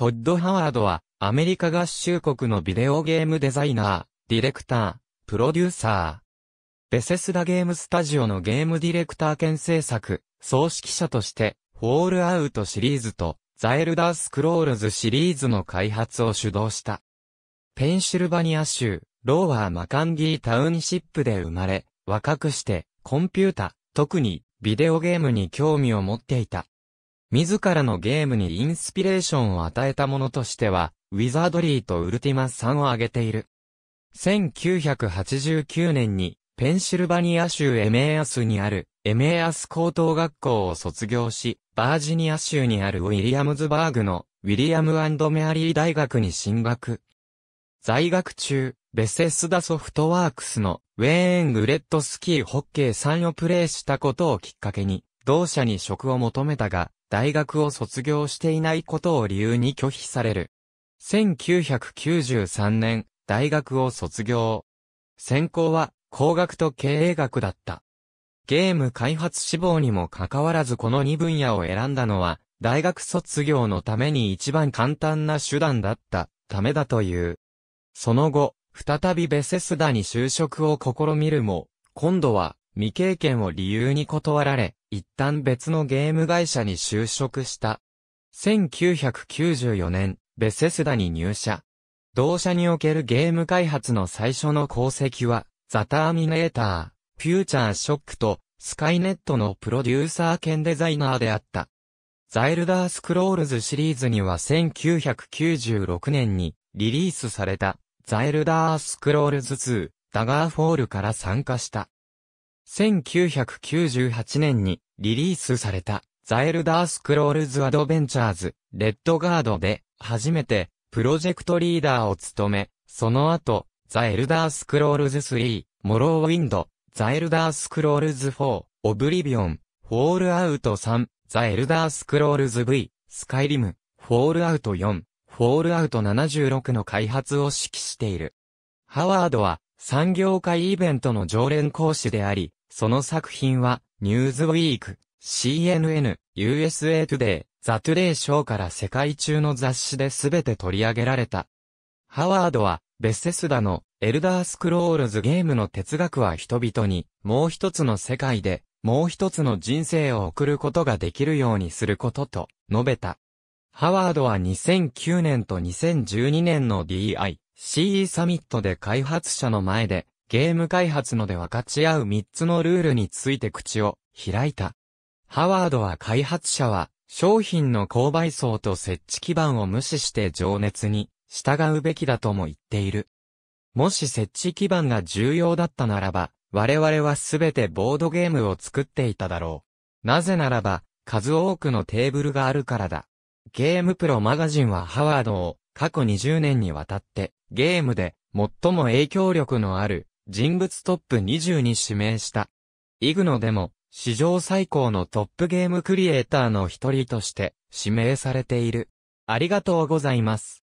トッド・ハワードは、アメリカ合衆国のビデオゲームデザイナー、ディレクター、プロデューサー。ベセスダゲームスタジオのゲームディレクター兼制作、総指揮者として、フォールアウトシリーズと、ザエルダースクロールズシリーズの開発を主導した。ペンシルバニア州、ローワー・マカンギータウンシップで生まれ、若くして、コンピュータ、特に、ビデオゲームに興味を持っていた。自らのゲームにインスピレーションを与えたものとしては、ウィザードリーとウルティマ3を挙げている。1989年に、ペンシルバニア州エメーアスにある、エメーアス高等学校を卒業し、バージニア州にあるウィリアムズバーグの、ウィリアムメアリー大学に進学。在学中、ベセスダソフトワークスのウェーン・グレットスキーホッケー3をプレイしたことをきっかけに、同社に職を求めたが、大学を卒業していないことを理由に拒否される。1993年、大学を卒業。専攻は工学と経営学だった。ゲーム開発志望にもかかわらずこの2分野を選んだのは、大学卒業のために一番簡単な手段だったためだという。その後、再びベセスダに就職を試みるも、今度は未経験を理由に断られ、一旦別のゲーム会社に就職した。1994年、ベセスダに入社。同社におけるゲーム開発の最初の功績は、ザ・ターミネーター、フューチャー・ショックと、スカイネットのプロデューサー兼デザイナーであった。ザエルダースクロールズシリーズには1996年にリリースされたザエルダースクロールズ2ダガーフォールから参加した。1998年にリリースされたザエルダースクロールズアドベンチャーズレッドガードで初めてプロジェクトリーダーを務め、その後ザエルダースクロールズ3、モローウィンド、ザエルダースクロールズ4、オブリビオン、フォールアウト3、ザエルダースクロールズ V、スカイリム、フォールアウト4、フォールアウト76の開発を指揮している。ハワードは産業界イベントの常連講師であり、その作品は、ニューズウィーク、CNN、USA Today、ザトゥデイーから世界中の雑誌で全て取り上げられた。ハワードは、ベセスダのエルダースクロールズゲームの哲学は人々に、もう一つの世界で、もう一つの人生を送ることができるようにすることと、述べた。ハワードは2009年と2012年の DICE サミットで開発者の前で、ゲーム開発ので分かち合う3つのルールについて口を開いた。ハワードは開発者は、商品の購買層と設置基盤を無視して情熱に従うべきだとも言っている。もし設置基盤が重要だったならば、我々はすべてボードゲームを作っていただろう。なぜならば、数多くのテーブルがあるからだ。ゲームプロマガジンはハワードを過去20年にわたってゲームで最も影響力のある人物トップ20に指名した。イグノでも、史上最高のトップゲームクリエイターの一人として、指名されている。ありがとうございます。